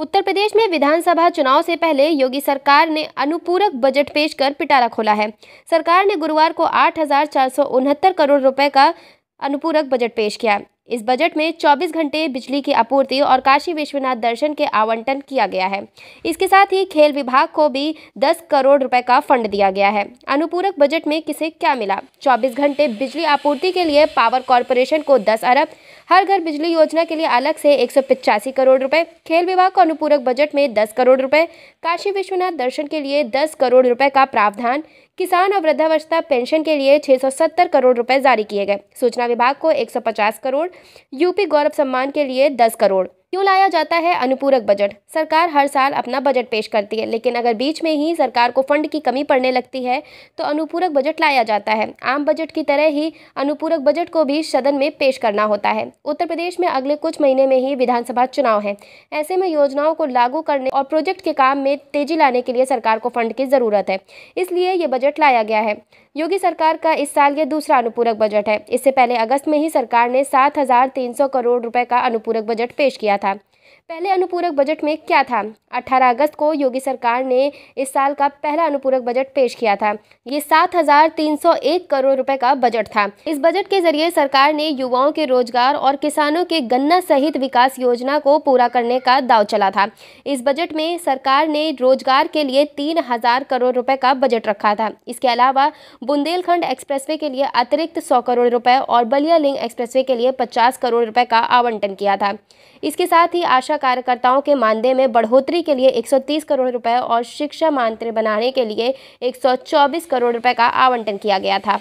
उत्तर प्रदेश में विधानसभा चुनाव से पहले योगी सरकार ने अनुपूरक बजट पेश कर पिटारा खोला है सरकार ने गुरुवार को आठ करोड़ रुपए का अनुपूरक बजट पेश किया इस बजट में 24 घंटे बिजली की आपूर्ति और काशी विश्वनाथ दर्शन के आवंटन किया गया है इसके साथ ही खेल विभाग को भी 10 करोड़ रुपए का फंड दिया गया है अनुपूरक बजट में किसे क्या मिला 24 घंटे बिजली आपूर्ति के लिए पावर कॉरपोरेशन को 10 अरब हर घर बिजली योजना के लिए अलग से एक करोड़ रुपए खेल विभाग को अनुपूरक बजट में दस करोड़ रुपए काशी विश्वनाथ दर्शन के लिए दस करोड़ रुपए का प्रावधान किसान और वृद्धावस्था पेंशन के लिए 670 करोड़ रुपए जारी किए गए सूचना विभाग को 150 करोड़ यूपी गौरव सम्मान के लिए 10 करोड़ क्यों लाया जाता है अनुपूरक बजट सरकार हर साल अपना बजट पेश करती है लेकिन अगर बीच में ही सरकार को फंड की कमी पड़ने लगती है तो अनुपूरक बजट लाया जाता है आम बजट की तरह ही अनुपूरक बजट को भी सदन में पेश करना होता है उत्तर प्रदेश में अगले कुछ महीने में ही विधानसभा चुनाव है ऐसे में योजनाओं को लागू करने और प्रोजेक्ट के काम में तेजी लाने के लिए सरकार को फंड की ज़रूरत है इसलिए ये बजट लाया गया है योगी सरकार का इस साल यह दूसरा अनुपूरक बजट है इससे पहले अगस्त में ही सरकार ने सात करोड़ रुपए का अनुपूरक बजट पेश किया था पहले अनुपूरक बजट में क्या था 18 अगस्त को योगी सरकार ने इस साल का पहला अनुपूरक बजट पेश किया था ये 7,301 करोड़ रुपए का बजट था इस बजट के जरिए सरकार ने युवाओं के रोजगार और किसानों के गन्ना सहित विकास योजना को पूरा करने का दाव चला था इस बजट में सरकार ने रोजगार के लिए तीन करोड़ रुपए का बजट रखा था इसके अलावा बुंदेलखंड एक्सप्रेस के लिए अतिरिक्त सौ करोड़ रुपए और बलिया लिंग एक्सप्रेसवे के लिए पचास करोड़ रुपए का आवंटन किया था इसके साथ ही आशा कार्यकर्ताओं के मानदेय में बढ़ोतरी के लिए 130 करोड़ रुपए और शिक्षा मंत्री बनाने के लिए 124 करोड़ रुपए का आवंटन किया गया था